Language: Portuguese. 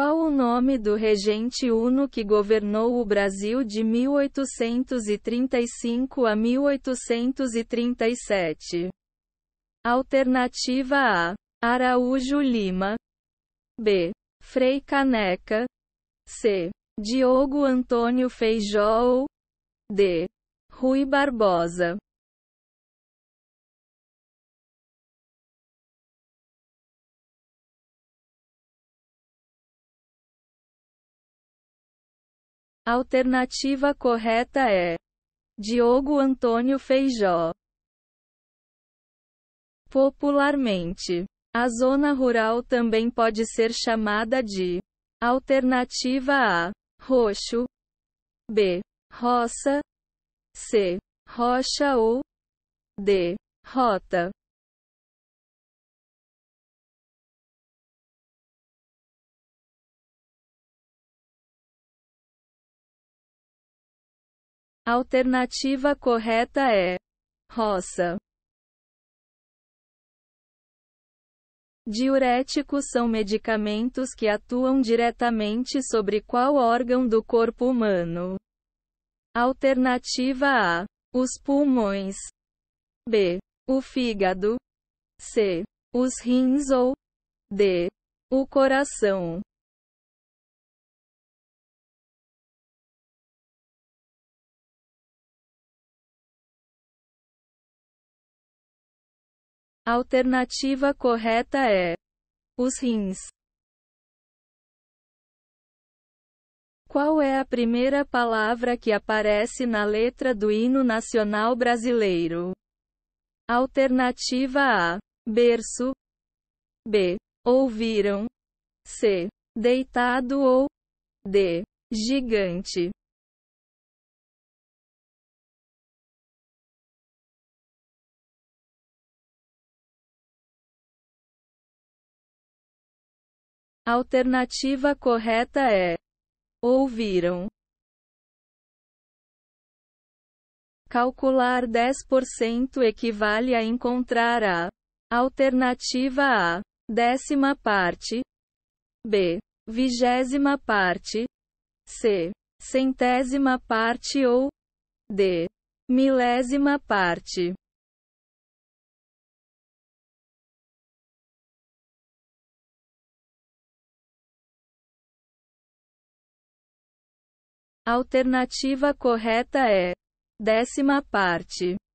Qual o nome do regente Uno que governou o Brasil de 1835 a 1837? Alternativa A: Araújo Lima. B: Frei Caneca. C: Diogo Antônio Feijó D: Rui Barbosa. Alternativa correta é Diogo Antônio Feijó. Popularmente, a zona rural também pode ser chamada de alternativa A, roxo, B, roça, C, rocha ou D, rota. Alternativa correta é roça. Diuréticos são medicamentos que atuam diretamente sobre qual órgão do corpo humano? Alternativa A: os pulmões. B: o fígado. C: os rins ou D: o coração. A alternativa correta é os rins. Qual é a primeira palavra que aparece na letra do hino nacional brasileiro? Alternativa A: berço. B: ouviram. C: deitado ou D: gigante. Alternativa correta é. Ouviram? Calcular 10% equivale a encontrar a alternativa A, décima parte, B, vigésima parte, C, centésima parte ou D, milésima parte. alternativa correta é décima parte.